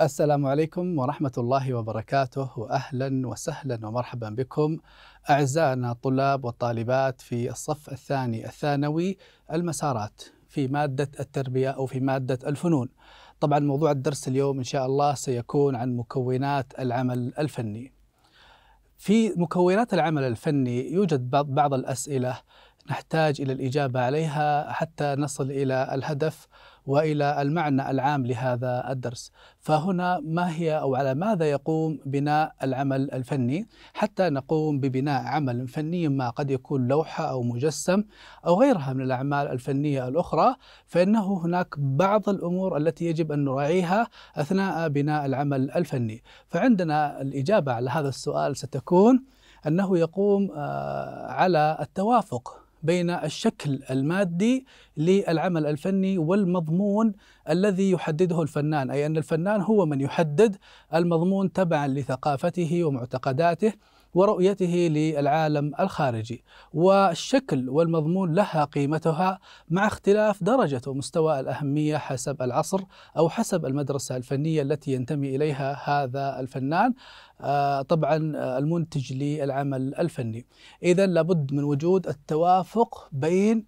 السلام عليكم ورحمة الله وبركاته وأهلا وسهلا ومرحبا بكم أعزائنا الطلاب والطالبات في الصف الثاني الثانوي المسارات في مادة التربية أو في مادة الفنون طبعا موضوع الدرس اليوم إن شاء الله سيكون عن مكونات العمل الفني في مكونات العمل الفني يوجد بعض الأسئلة نحتاج إلى الإجابة عليها حتى نصل إلى الهدف والى المعنى العام لهذا الدرس فهنا ما هي او على ماذا يقوم بناء العمل الفني حتى نقوم ببناء عمل فني ما قد يكون لوحه او مجسم او غيرها من الاعمال الفنيه الاخرى فانه هناك بعض الامور التي يجب ان نراعيها اثناء بناء العمل الفني فعندنا الاجابه على هذا السؤال ستكون انه يقوم آه، على التوافق بين الشكل المادي للعمل الفني والمضمون الذي يحدده الفنان اي ان الفنان هو من يحدد المضمون تبعا لثقافته ومعتقداته ورؤيته للعالم الخارجي والشكل والمضمون لها قيمتها مع اختلاف درجة ومستوى الأهمية حسب العصر أو حسب المدرسة الفنية التي ينتمي إليها هذا الفنان آه، طبعا آه، المنتج للعمل الفني إذا لابد من وجود التوافق بين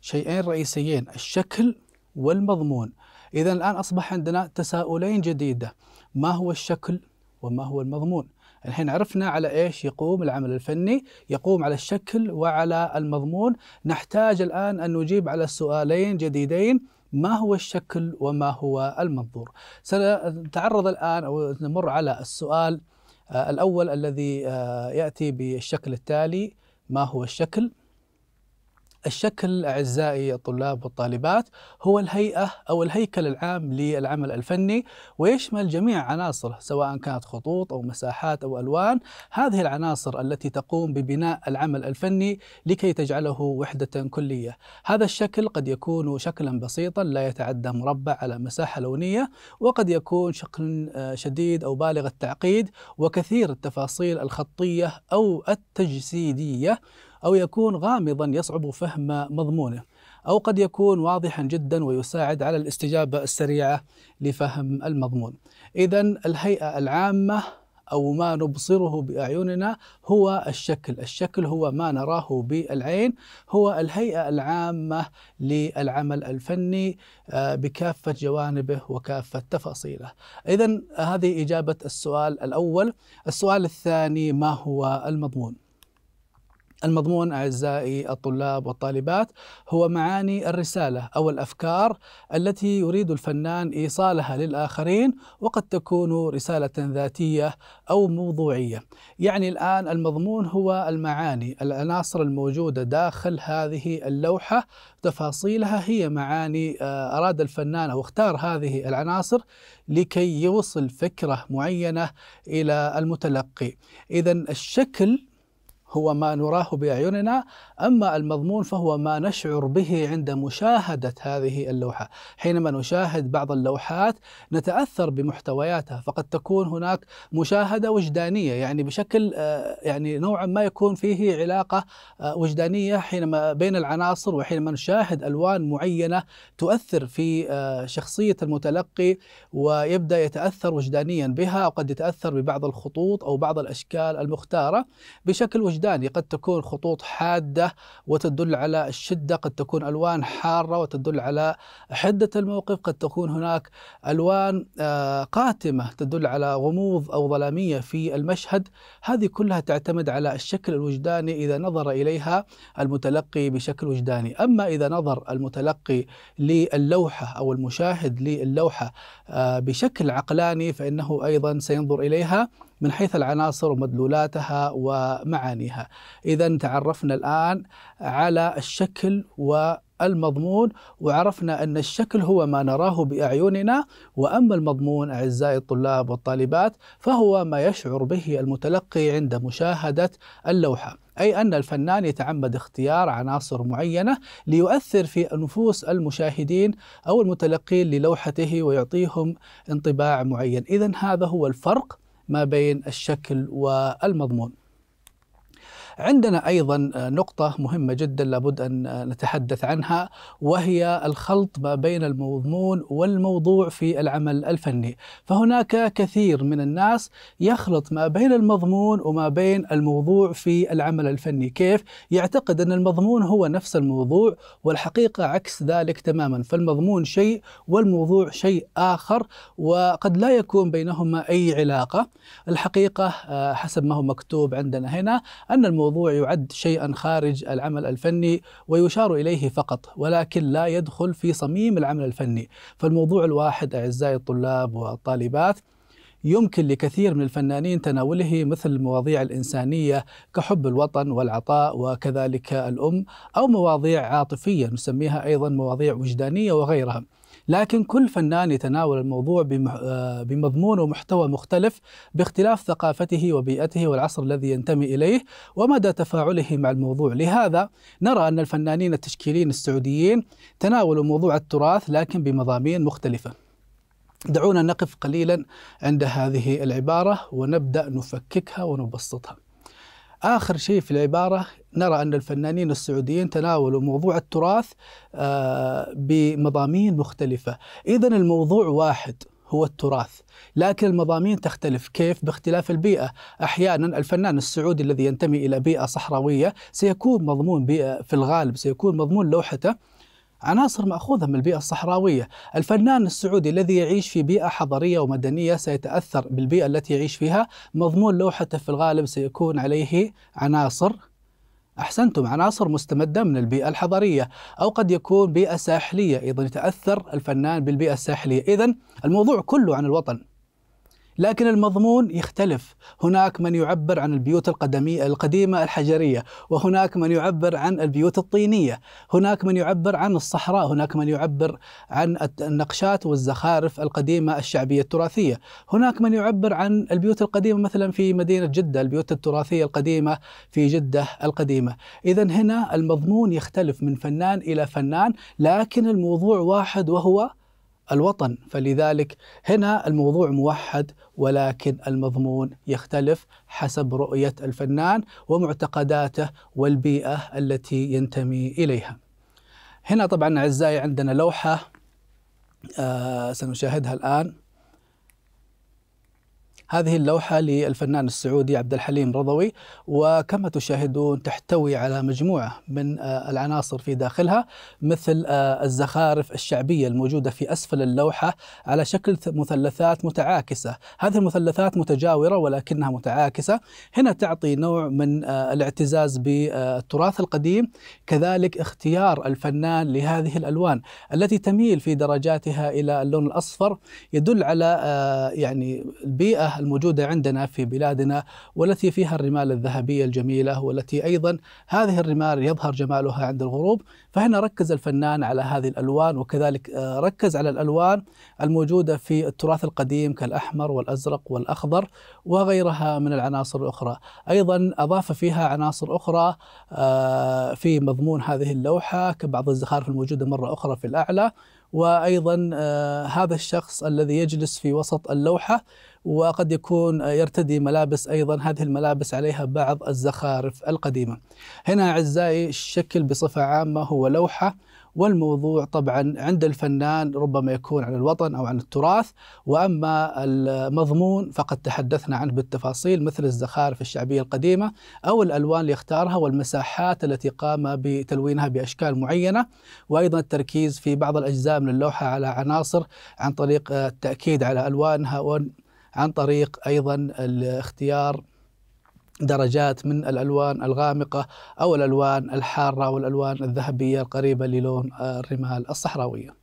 شيئين رئيسيين الشكل والمضمون إذا الآن أصبح عندنا تساؤلين جديدة ما هو الشكل وما هو المضمون الحين عرفنا على ايش يقوم العمل الفني يقوم على الشكل وعلى المضمون نحتاج الان ان نجيب على سؤالين جديدين ما هو الشكل وما هو المنظور سنتعرض الان او نمر على السؤال آه، الاول الذي آه، ياتي بالشكل التالي ما هو الشكل الشكل أعزائي الطلاب والطالبات هو الهيئة أو الهيكل العام للعمل الفني ويشمل جميع عناصره سواء كانت خطوط أو مساحات أو ألوان هذه العناصر التي تقوم ببناء العمل الفني لكي تجعله وحدة كلية هذا الشكل قد يكون شكلا بسيطا لا يتعدى مربع على مساحة لونية وقد يكون شكل آه، شديد أو بالغ التعقيد وكثير التفاصيل الخطية أو التجسيدية أو يكون غامضا يصعب فهم مضمونه أو قد يكون واضحا جدا ويساعد على الاستجابة السريعة لفهم المضمون إذا الهيئة العامة أو ما نبصره بأعيننا هو الشكل الشكل هو ما نراه بالعين هو الهيئة العامة للعمل الفني آه، بكافة جوانبه وكافة تفاصيله إذا هذه إجابة السؤال الأول السؤال الثاني ما هو المضمون المضمون اعزائي الطلاب والطالبات هو معاني الرساله او الافكار التي يريد الفنان ايصالها للاخرين وقد تكون رساله ذاتيه او موضوعيه. يعني الان المضمون هو المعاني العناصر الموجوده داخل هذه اللوحه تفاصيلها هي معاني آه، اراد الفنان او اختار هذه العناصر لكي يوصل فكره معينه الى المتلقي. اذا الشكل هو ما نراه باعيننا اما المضمون فهو ما نشعر به عند مشاهده هذه اللوحه حينما نشاهد بعض اللوحات نتاثر بمحتوياتها فقد تكون هناك مشاهده وجدانيه يعني بشكل آه، يعني نوعا ما يكون فيه علاقه آه، وجدانيه حينما بين العناصر وحينما نشاهد الوان معينه تؤثر في آه، شخصيه المتلقي ويبدا يتاثر وجدانيا بها وقد يتاثر ببعض الخطوط او بعض الاشكال المختاره بشكل وجداني وجداني قد تكون خطوط حادة وتدل على الشدة قد تكون ألوان حارة وتدل على حدة الموقف قد تكون هناك ألوان آه، قاتمة تدل على غموض أو ظلامية في المشهد هذه كلها تعتمد على الشكل الوجداني إذا نظر إليها المتلقي بشكل وجداني أما إذا نظر المتلقي للوحة أو المشاهد للوحة آه، بشكل عقلاني فإنه أيضا سينظر إليها من حيث العناصر ومدلولاتها ومعانيها إذا تعرفنا الآن على الشكل و المضمون وعرفنا أن الشكل هو ما نراه بأعيننا وأما المضمون أعزائي الطلاب والطالبات فهو ما يشعر به المتلقي عند مشاهدة اللوحة أي أن الفنان يتعمد اختيار عناصر معينة ليؤثر في نفوس المشاهدين أو المتلقين للوحته ويعطيهم انطباع معين إذا هذا هو الفرق ما بين الشكل والمضمون عندنا ايضا آه، نقطه مهمه جدا لابد ان آه، نتحدث عنها وهي الخلط ما بين المضمون والموضوع في العمل الفني فهناك كثير من الناس يخلط ما بين المضمون وما بين الموضوع في العمل الفني كيف يعتقد ان المضمون هو نفس الموضوع والحقيقه عكس ذلك تماما فالمضمون شيء والموضوع شيء اخر وقد لا يكون بينهما اي علاقه الحقيقه آه، حسب ما هو مكتوب عندنا هنا ان الموضوع الموضوع يعد شيئا خارج العمل الفني ويشار اليه فقط ولكن لا يدخل في صميم العمل الفني، فالموضوع الواحد اعزائي الطلاب والطالبات يمكن لكثير من الفنانين تناوله مثل المواضيع الإنسانية كحب الوطن والعطاء وكذلك الأم أو مواضيع عاطفية نسميها أيضا مواضيع وجدانية وغيرها لكن كل فنان يتناول الموضوع آه، بمضمون ومحتوى مختلف باختلاف ثقافته وبيئته والعصر الذي ينتمي اليه ومدى تفاعله مع الموضوع، لهذا نرى ان الفنانين التشكيليين السعوديين تناولوا موضوع التراث لكن بمضامين مختلفه. دعونا نقف قليلا عند هذه العباره ونبدا نفككها ونبسطها. آخر شيء في العبارة نرى أن الفنانين السعوديين تناولوا موضوع التراث آه، بمضامين مختلفة إذا الموضوع واحد هو التراث لكن المضامين تختلف كيف باختلاف البيئة أحيانا الفنان السعودي الذي ينتمي إلى بيئة صحراوية سيكون مضمون بيئة في الغالب سيكون مضمون لوحته عناصر مأخوذة من البيئة الصحراوية الفنان السعودي الذي يعيش في بيئة حضرية ومدنية سيتأثر بالبيئة التي يعيش فيها مضمون لوحته في الغالب سيكون عليه عناصر أحسنتم عناصر مستمدة من البيئة الحضرية أو قد يكون بيئة ساحلية أيضا يتأثر الفنان بالبيئة الساحلية إذا الموضوع كله عن الوطن لكن المضمون يختلف هناك من يعبر عن البيوت القدمية القديمة الحجرية وهناك من يعبر عن البيوت الطينية هناك من يعبر عن الصحراء هناك من يعبر عن النقشات والزخارف القديمة الشعبية التراثية هناك من يعبر عن البيوت القديمة مثلا في مدينة جدة البيوت التراثية القديمة في جدة القديمة إذا هنا المضمون يختلف من فنان إلى فنان لكن الموضوع واحد وهو الوطن فلذلك هنا الموضوع موحد ولكن المضمون يختلف حسب رؤية الفنان ومعتقداته والبيئة التي ينتمي إليها هنا طبعا أعزائي عندنا لوحة آه سنشاهدها الآن هذه اللوحة للفنان السعودي عبد الحليم رضوي وكما تشاهدون تحتوي على مجموعة من آه، العناصر في داخلها مثل آه، الزخارف الشعبية الموجودة في أسفل اللوحة على شكل مثلثات متعاكسة هذه المثلثات متجاورة ولكنها متعاكسة هنا تعطي نوع من آه، الاعتزاز بالتراث القديم كذلك اختيار الفنان لهذه الألوان التي تميل في درجاتها إلى اللون الأصفر يدل على يعني البيئة الموجودة عندنا في بلادنا والتي فيها الرمال الذهبية الجميلة والتي أيضا هذه الرمال يظهر جمالها عند الغروب فهنا ركز الفنان على هذه الألوان وكذلك آه، ركز على الألوان الموجودة في التراث القديم كالأحمر والأزرق والأخضر وغيرها من العناصر الأخرى أيضا أضاف فيها عناصر أخرى آه، في مضمون هذه اللوحة كبعض الزخارف الموجودة مرة أخرى في الأعلى وايضا آه، هذا الشخص الذي يجلس في وسط اللوحه وقد يكون يرتدي ملابس ايضا هذه الملابس عليها بعض الزخارف القديمه. هنا اعزائي الشكل بصفه عامه هو ولوحة والموضوع طبعا عند الفنان ربما يكون عن الوطن او عن التراث واما المضمون فقد تحدثنا عنه بالتفاصيل مثل الزخارف الشعبيه القديمه او الالوان اللي اختارها والمساحات التي قام بتلوينها باشكال معينه وايضا التركيز في بعض الاجزاء من اللوحه على عناصر عن طريق التاكيد على الوانها عن طريق ايضا الاختيار درجات من الألوان الغامقة أو الألوان الحارة والألوان الذهبية القريبة للون الرمال الصحراوية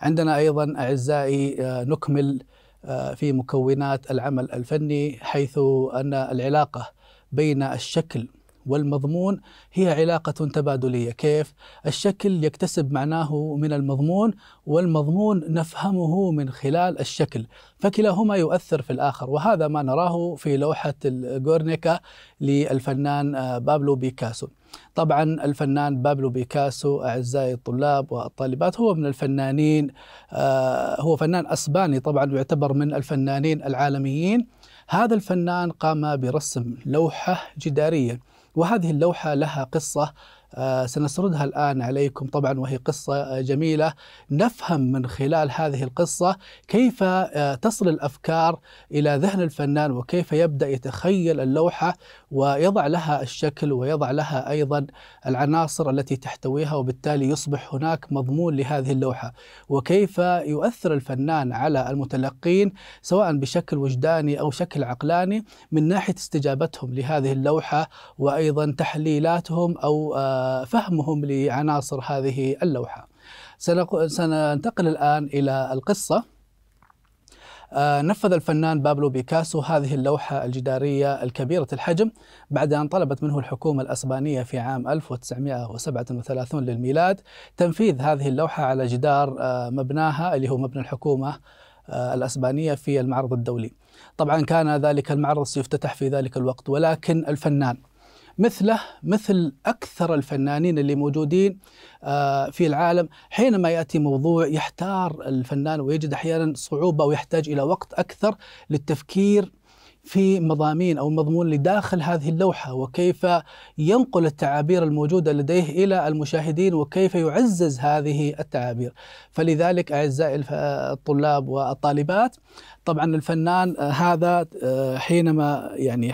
عندنا أيضا أعزائي آه، نكمل آه، في مكونات العمل الفني حيث أن العلاقة بين الشكل والمضمون هي علاقة تبادلية كيف؟ الشكل يكتسب معناه من المضمون والمضمون نفهمه من خلال الشكل فكلاهما يؤثر في الآخر وهذا ما نراه في لوحة غورنيكا للفنان آه، بابلو بيكاسو طبعا الفنان بابلو بيكاسو أعزائي الطلاب والطالبات هو من الفنانين آه، هو فنان أسباني طبعا يعتبر من الفنانين العالميين هذا الفنان قام برسم لوحة جدارية وهذه اللوحة لها قصة آه، سنسردها الآن عليكم طبعا وهي قصة آه، جميلة نفهم من خلال هذه القصة كيف آه، تصل الأفكار إلى ذهن الفنان وكيف يبدأ يتخيل اللوحة ويضع لها الشكل ويضع لها ايضا العناصر التي تحتويها وبالتالي يصبح هناك مضمون لهذه اللوحه وكيف يؤثر الفنان على المتلقين سواء بشكل وجداني او شكل عقلاني من ناحيه استجابتهم لهذه اللوحه وايضا تحليلاتهم او آه، فهمهم لعناصر هذه اللوحه. سننتقل الان الى القصه آه، نفذ الفنان بابلو بيكاسو هذه اللوحة الجدارية الكبيرة الحجم بعد أن طلبت منه الحكومة الأسبانية في عام 1937 للميلاد تنفيذ هذه اللوحة على جدار آه، مبناها اللي هو مبنى الحكومة آه، الأسبانية في المعرض الدولي طبعا كان ذلك المعرض سيفتتح في ذلك الوقت ولكن الفنان مثله مثل أكثر الفنانين اللي موجودين آه، في العالم حينما يأتي موضوع يحتار الفنان ويجد أحيانا صعوبة ويحتاج إلى وقت أكثر للتفكير في مضامين او مضمون لداخل هذه اللوحه وكيف ينقل التعابير الموجوده لديه الى المشاهدين وكيف يعزز هذه التعابير فلذلك اعزائي الطلاب والطالبات طبعا الفنان آه، هذا آه، حينما يعني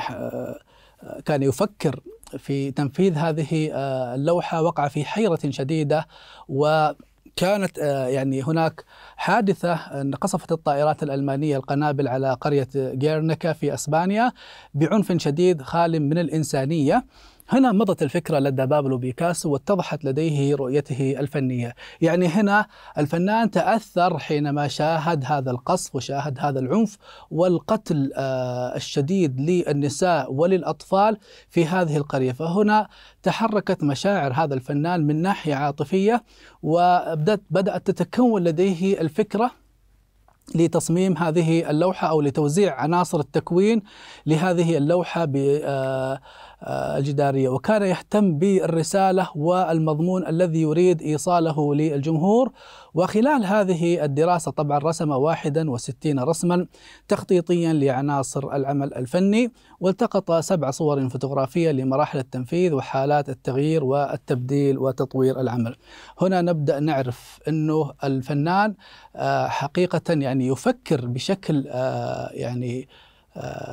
كان يفكر في تنفيذ هذه آه، اللوحة وقع في حيرة شديدة و كانت آه، يعني هناك حادثة ان قصفت الطائرات الألمانية القنابل على قرية جيرنكا في أسبانيا بعنف شديد خال من الإنسانية هنا مضت الفكرة لدى بابلو بيكاسو واتضحت لديه رؤيته الفنية يعني هنا الفنان تأثر حينما شاهد هذا القصف وشاهد هذا العنف والقتل آه، الشديد للنساء وللأطفال في هذه القرية فهنا تحركت مشاعر هذا الفنان من ناحية عاطفية وبدأت تتكون لديه الفكرة لتصميم هذه اللوحة أو لتوزيع عناصر التكوين لهذه اللوحة آه، آه، الجدارية وكان يهتم بالرسالة والمضمون الذي يريد إيصاله للجمهور وخلال هذه الدراسة طبعا رسم 61 رسما تخطيطيا لعناصر العمل الفني والتقط سبع صور فوتوغرافية لمراحل التنفيذ وحالات التغيير والتبديل وتطوير العمل هنا نبدأ نعرف أنه الفنان آه، حقيقة يعني يفكر بشكل آه، يعني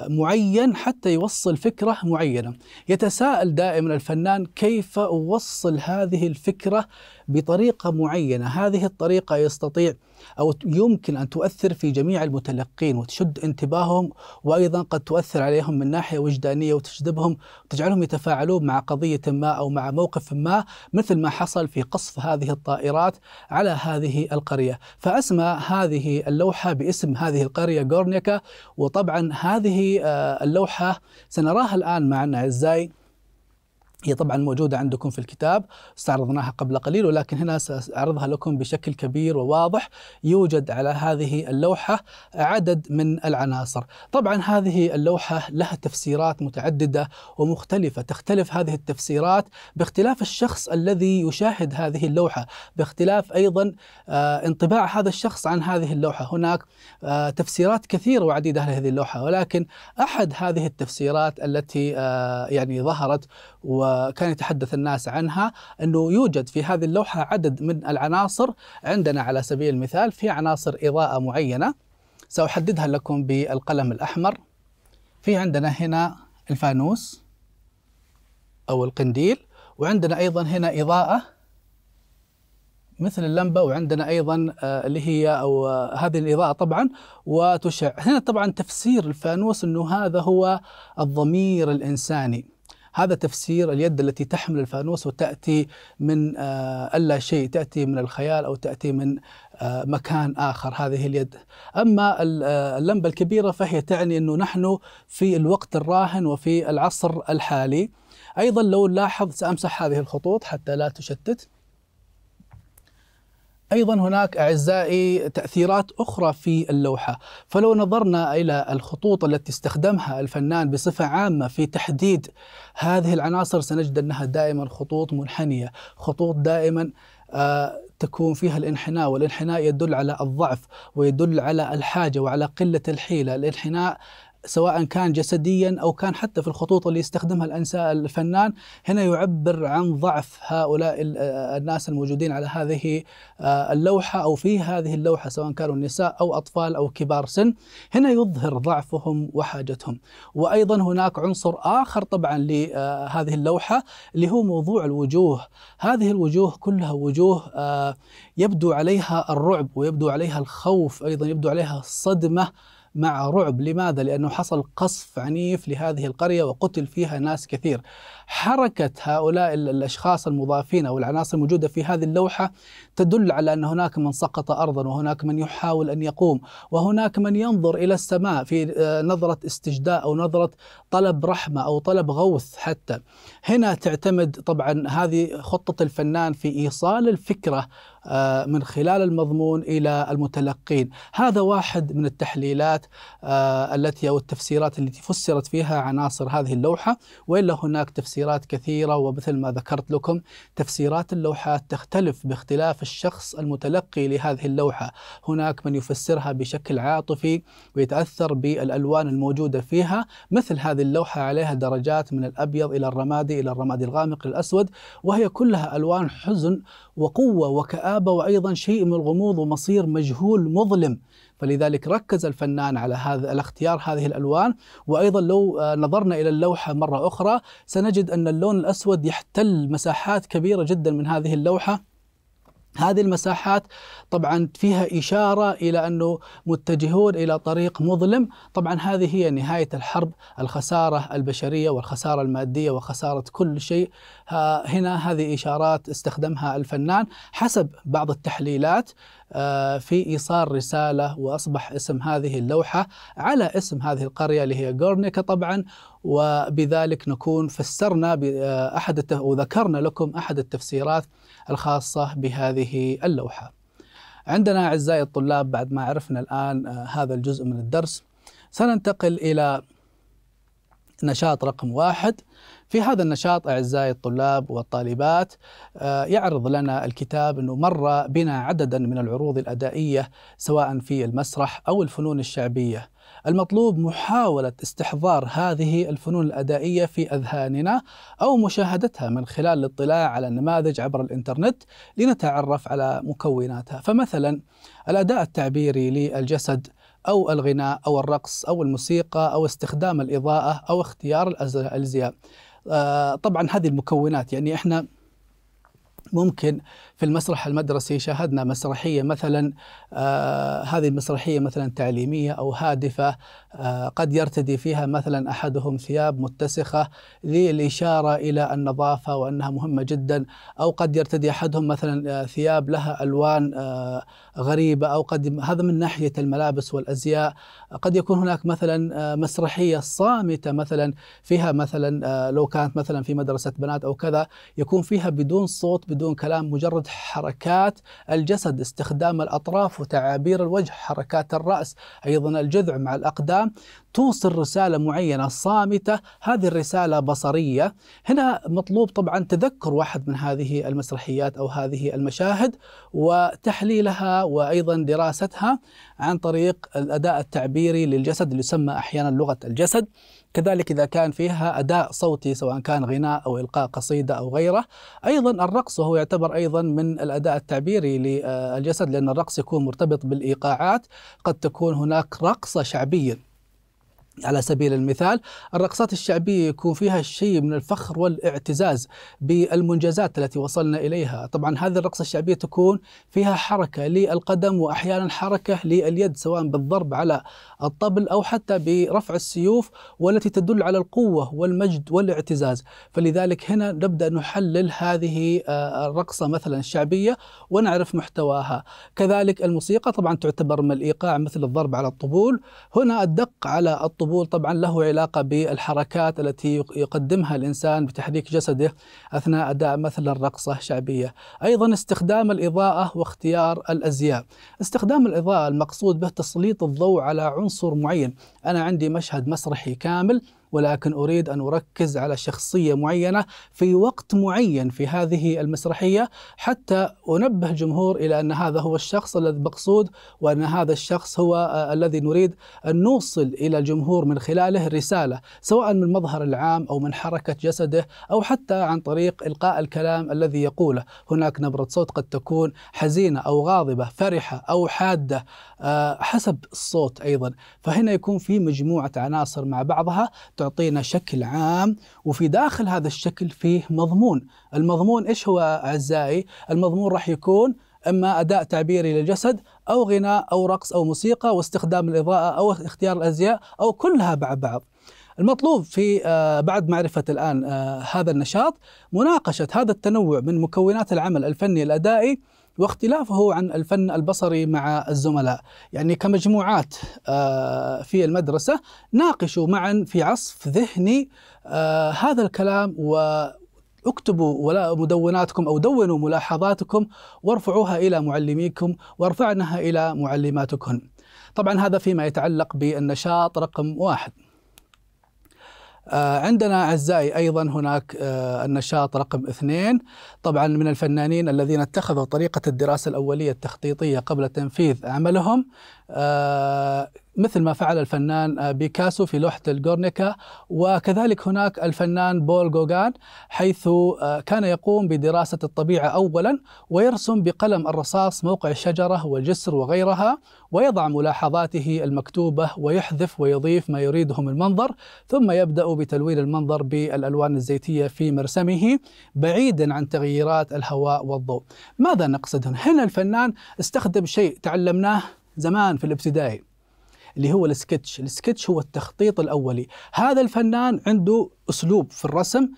معين حتى يوصل فكرة معينة يتساءل دائما الفنان كيف أوصل هذه الفكرة بطريقه معينه، هذه الطريقه يستطيع او يمكن ان تؤثر في جميع المتلقين وتشد انتباههم وايضا قد تؤثر عليهم من ناحيه وجدانيه وتجذبهم وتجعلهم يتفاعلون مع قضيه ما او مع موقف ما مثل ما حصل في قصف هذه الطائرات على هذه القريه، فاسمى هذه اللوحه باسم هذه القريه غورنيكا وطبعا هذه آه، اللوحه سنراها الان معنا اعزائي هي طبعا موجودة عندكم في الكتاب استعرضناها قبل قليل ولكن هنا سأعرضها لكم بشكل كبير وواضح يوجد على هذه اللوحة عدد من العناصر طبعا هذه اللوحة لها تفسيرات متعددة ومختلفة تختلف هذه التفسيرات باختلاف الشخص الذي يشاهد هذه اللوحة باختلاف أيضا آه، انطباع هذا الشخص عن هذه اللوحة هناك آه، تفسيرات كثيرة وعديدة لهذه اللوحة ولكن أحد هذه التفسيرات التي آه، يعني ظهرت وكان يتحدث الناس عنها أنه يوجد في هذه اللوحة عدد من العناصر عندنا على سبيل المثال في عناصر إضاءة معينة سأحددها لكم بالقلم الأحمر في عندنا هنا الفانوس أو القنديل وعندنا أيضا هنا إضاءة مثل اللمبة وعندنا أيضا آه، اللي هي أو آه، هذه الإضاءة طبعا وتشع هنا طبعا تفسير الفانوس أنه هذا هو الضمير الإنساني هذا تفسير اليد التي تحمل الفانوس وتأتي من آه، ألا شيء تأتي من الخيال أو تأتي من آه، مكان آخر هذه اليد أما آه، اللمبة الكبيرة فهي تعني أنه نحن في الوقت الراهن وفي العصر الحالي أيضا لو نلاحظ سأمسح هذه الخطوط حتى لا تشتت ايضا هناك اعزائي تاثيرات اخرى في اللوحه، فلو نظرنا الى الخطوط التي استخدمها الفنان بصفه عامه في تحديد هذه العناصر سنجد انها دائما خطوط منحنيه، خطوط دائما آه، تكون فيها الانحناء والانحناء يدل على الضعف ويدل على الحاجة وعلى قلة الحيلة الانحناء سواء كان جسديا او كان حتى في الخطوط اللي يستخدمها الفنان هنا يعبر عن ضعف هؤلاء آه، الناس الموجودين على هذه آه، اللوحه او في هذه اللوحه سواء كانوا نساء او اطفال او كبار سن هنا يظهر ضعفهم وحاجتهم وايضا هناك عنصر اخر طبعا لهذه آه، اللوحه اللي هو موضوع الوجوه هذه الوجوه كلها وجوه يبدو عليها الرعب ويبدو عليها الخوف ايضا يبدو عليها الصدمه مع رعب لماذا؟ لأنه حصل قصف عنيف لهذه القرية وقتل فيها ناس كثير حركة هؤلاء الأشخاص المضافين أو العناصر الموجودة في هذه اللوحة تدل على أن هناك من سقط أرضا وهناك من يحاول أن يقوم وهناك من ينظر إلى السماء في آه، نظرة استجداء أو نظرة طلب رحمه او طلب غوث حتى هنا تعتمد طبعا هذه خطه الفنان في ايصال الفكره آه، من خلال المضمون الى المتلقين هذا واحد من التحليلات آه، التي او التفسيرات التي فسرت فيها عناصر هذه اللوحه والا هناك تفسيرات كثيره ومثل ما ذكرت لكم تفسيرات اللوحات تختلف باختلاف الشخص المتلقي لهذه اللوحه هناك من يفسرها بشكل عاطفي ويتاثر بالالوان الموجوده فيها مثل هذه اللوحة عليها درجات من الأبيض إلى الرمادي إلى الرمادي الغامق للأسود وهي كلها ألوان حزن وقوة وكآبة وأيضا شيء من الغموض ومصير مجهول مظلم فلذلك ركز الفنان على هذا على اختيار هذه الالوان وايضا لو آه، نظرنا الى اللوحه مره اخرى سنجد ان اللون الاسود يحتل مساحات كبيره جدا من هذه اللوحه هذه المساحات طبعا فيها إشارة إلى أنه متجهون إلى طريق مظلم طبعا هذه هي نهاية الحرب الخسارة البشرية والخسارة المادية وخسارة كل شيء هنا هذه إشارات استخدمها الفنان حسب بعض التحليلات آه، في إيصال رسالة وأصبح اسم هذه اللوحة على اسم هذه القرية اللي هي غورنيكا طبعا وبذلك نكون فسرنا آه، أحد وذكرنا لكم أحد التفسيرات الخاصة بهذه اللوحة عندنا أعزائي الطلاب بعد ما عرفنا الآن آه، هذا الجزء من الدرس سننتقل إلى نشاط رقم واحد في هذا النشاط أعزائي الطلاب والطالبات آه، يعرض لنا الكتاب أنه مر بنا عددا من العروض الأدائية سواء في المسرح أو الفنون الشعبية المطلوب محاولة استحضار هذه الفنون الأدائية في أذهاننا أو مشاهدتها من خلال الاطلاع على النماذج عبر الإنترنت لنتعرف على مكوناتها فمثلا الأداء التعبيري للجسد أو الغناء أو الرقص أو الموسيقى أو استخدام الإضاءة أو اختيار الأزياء آه، طبعا هذه المكونات يعني احنا ممكن في المسرح المدرسي شاهدنا مسرحيه مثلا آه هذه المسرحيه مثلا تعليميه او هادفه آه قد يرتدي فيها مثلا احدهم ثياب متسخه للاشاره الى النظافه وانها مهمه جدا او قد يرتدي احدهم مثلا آه، ثياب لها الوان آه غريبه او قد هذا من ناحيه الملابس والازياء قد يكون هناك مثلا آه، مسرحيه صامته مثلا فيها مثلا آه، لو كانت مثلا في مدرسه بنات او كذا يكون فيها بدون صوت بدون كلام مجرد حركات الجسد استخدام الأطراف وتعابير الوجه حركات الرأس أيضا الجذع مع الأقدام توصل رسالة معينة صامتة هذه الرسالة بصرية هنا مطلوب طبعا تذكر واحد من هذه المسرحيات أو هذه المشاهد وتحليلها وأيضا دراستها عن طريق الأداء التعبيري للجسد اللي يسمى أحيانا لغة الجسد كذلك إذا كان فيها أداء صوتي سواء كان غناء أو إلقاء قصيدة أو غيره أيضا الرقص وهو يعتبر أيضا من الأداء التعبيري للجسد لأن الرقص يكون مرتبط بالإيقاعات قد تكون هناك رقصة شعبية على سبيل المثال الرقصات الشعبية يكون فيها شيء من الفخر والاعتزاز بالمنجزات التي وصلنا إليها طبعا هذه الرقصة الشعبية تكون فيها حركة للقدم وأحيانا حركة لليد سواء بالضرب على الطبل أو حتى برفع السيوف والتي تدل على القوة والمجد والاعتزاز فلذلك هنا نبدأ نحلل هذه آه، الرقصة مثلا الشعبية ونعرف محتواها كذلك الموسيقى طبعا تعتبر من الإيقاع مثل الضرب على الطبول هنا الدق على الطبول الطبول طبعا له علاقة بالحركات التي يقدمها الإنسان بتحريك جسده أثناء أداء مثلا رقصة شعبية أيضا استخدام الإضاءة واختيار الأزياء استخدام الإضاءة المقصود به تسليط الضوء على عنصر معين أنا عندي مشهد مسرحي كامل ولكن أريد أن أركز على شخصية معينة في وقت معين في هذه المسرحية حتى أنبه الجمهور إلى أن هذا هو الشخص الذي مقصود وأن هذا الشخص هو آه، الذي نريد أن نوصل إلى الجمهور من خلاله رسالة سواء من مظهر العام أو من حركة جسده أو حتى عن طريق إلقاء الكلام الذي يقوله هناك نبرة صوت قد تكون حزينة أو غاضبة فرحة أو حادة آه، حسب الصوت أيضا فهنا يكون في مجموعة عناصر مع بعضها تعطينا شكل عام وفي داخل هذا الشكل فيه مضمون المضمون إيش هو أعزائي؟ المضمون راح يكون إما أداء تعبيري للجسد أو غناء أو رقص أو موسيقى واستخدام الإضاءة أو اختيار الأزياء أو كلها مع بعض المطلوب في آه، بعد معرفة الآن آه، هذا النشاط مناقشة هذا التنوع من مكونات العمل الفني الأدائي واختلافه عن الفن البصري مع الزملاء يعني كمجموعات آه، في المدرسة ناقشوا معا في عصف ذهني آه، هذا الكلام و اكتبوا ولا مدوناتكم او دونوا ملاحظاتكم وارفعوها الى معلميكم وارفعنها الى معلماتكم. طبعا هذا فيما يتعلق بالنشاط رقم واحد. آه، عندنا أعزائي أيضا هناك آه، النشاط رقم اثنين طبعا من الفنانين الذين اتخذوا طريقة الدراسة الأولية التخطيطية قبل تنفيذ عملهم آه، مثل ما فعل الفنان آه، بيكاسو في لوحة الجورنيكا وكذلك هناك الفنان بول جوغان حيث آه، كان يقوم بدراسة الطبيعة أولا ويرسم بقلم الرصاص موقع الشجرة والجسر وغيرها ويضع ملاحظاته المكتوبة ويحذف ويضيف ما يريده من المنظر ثم يبدأ بتلوين المنظر بالألوان الزيتية في مرسمه بعيدا عن تغييرات الهواء والضوء ماذا نقصد هنا الفنان استخدم شيء تعلمناه زمان في الابتدائي اللي هو السكتش السكتش هو التخطيط الأولي هذا الفنان عنده أسلوب في الرسم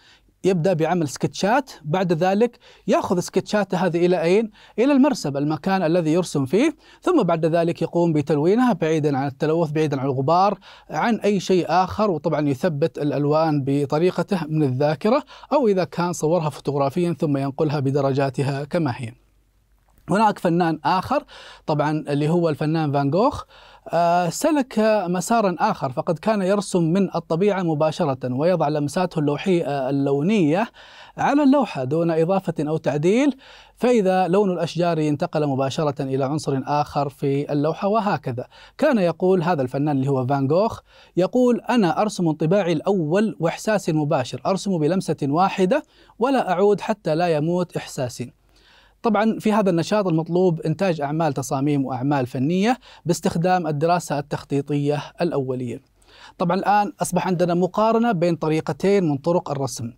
يبدأ بعمل سكتشات بعد ذلك يأخذ سكتشاته هذه إلى أين؟ إلى المرسب المكان الذي يرسم فيه ثم بعد ذلك يقوم بتلوينها بعيدا عن التلوث بعيدا عن الغبار عن أي شيء آخر وطبعا يثبت الألوان بطريقته من الذاكرة أو إذا كان صورها فوتوغرافيا ثم ينقلها بدرجاتها كما هي هناك فنان آخر طبعا اللي هو الفنان فان جوخ آه، سلك مسارا آخر فقد كان يرسم من الطبيعة مباشرة ويضع لمساته اللوحية آه، اللونية على اللوحة دون إضافة أو تعديل فإذا لون الأشجار انتقل مباشرة إلى عنصر آخر في اللوحة وهكذا كان يقول هذا الفنان اللي هو فان جوخ يقول أنا أرسم انطباعي الأول وإحساسي المباشر أرسم بلمسة واحدة ولا أعود حتى لا يموت إحساسي طبعا في هذا النشاط المطلوب إنتاج أعمال تصاميم وأعمال فنية باستخدام الدراسة التخطيطية الأولية طبعا الآن أصبح عندنا مقارنة بين طريقتين من طرق الرسم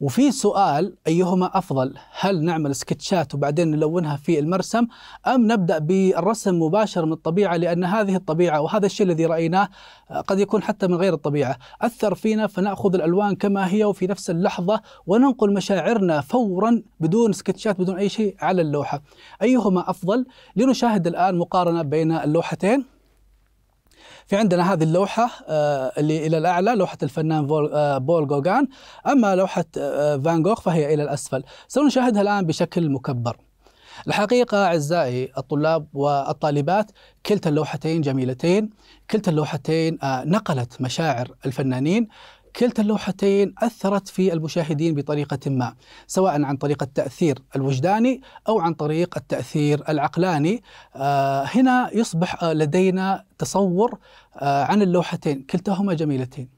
وفي سؤال أيهما أفضل هل نعمل سكتشات وبعدين نلونها في المرسم أم نبدأ بالرسم مباشر من الطبيعة لأن هذه الطبيعة وهذا الشيء الذي رأيناه قد يكون حتى من غير الطبيعة أثر فينا فنأخذ الألوان كما هي وفي نفس اللحظة وننقل مشاعرنا فورا بدون سكتشات بدون أي شيء على اللوحة أيهما أفضل لنشاهد الآن مقارنة بين اللوحتين في عندنا هذه اللوحة آه، اللي إلى الأعلى لوحة الفنان آه، بول جوغان أما لوحة آه، فان جوخ فهي إلى الأسفل سنشاهدها الآن بشكل مكبر الحقيقة أعزائي الطلاب والطالبات كلتا اللوحتين جميلتين كلتا اللوحتين نقلت مشاعر الفنانين كلتا اللوحتين أثرت في المشاهدين بطريقة ما سواء عن طريق التأثير الوجداني أو عن طريق التأثير العقلاني آه، هنا يصبح آه، لدينا تصور آه، عن اللوحتين كلتاهما جميلتين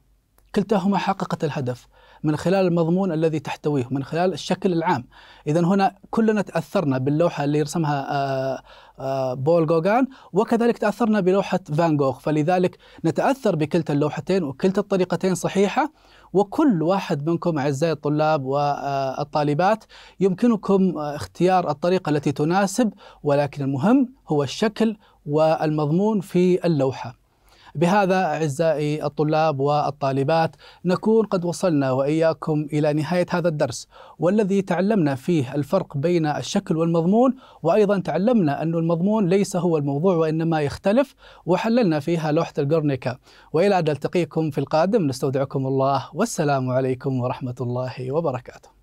كلتاهما حققت الهدف من خلال المضمون الذي تحتويه من خلال الشكل العام إذا هنا كلنا تأثرنا باللوحة اللي يرسمها آه، آه، بول جوغان وكذلك تأثرنا بلوحة فان جوخ فلذلك نتأثر بكلتا اللوحتين وكلتا الطريقتين صحيحة وكل واحد منكم أعزائي الطلاب والطالبات يمكنكم آه، اختيار الطريقة التي تناسب ولكن المهم هو الشكل والمضمون في اللوحه بهذا أعزائي الطلاب والطالبات نكون قد وصلنا وإياكم إلى نهاية هذا الدرس والذي تعلمنا فيه الفرق بين الشكل والمضمون وأيضا تعلمنا أن المضمون ليس هو الموضوع وإنما يختلف وحللنا فيها لوحة الجورنيكا وإلى أن نلتقيكم في القادم نستودعكم الله والسلام عليكم ورحمة الله وبركاته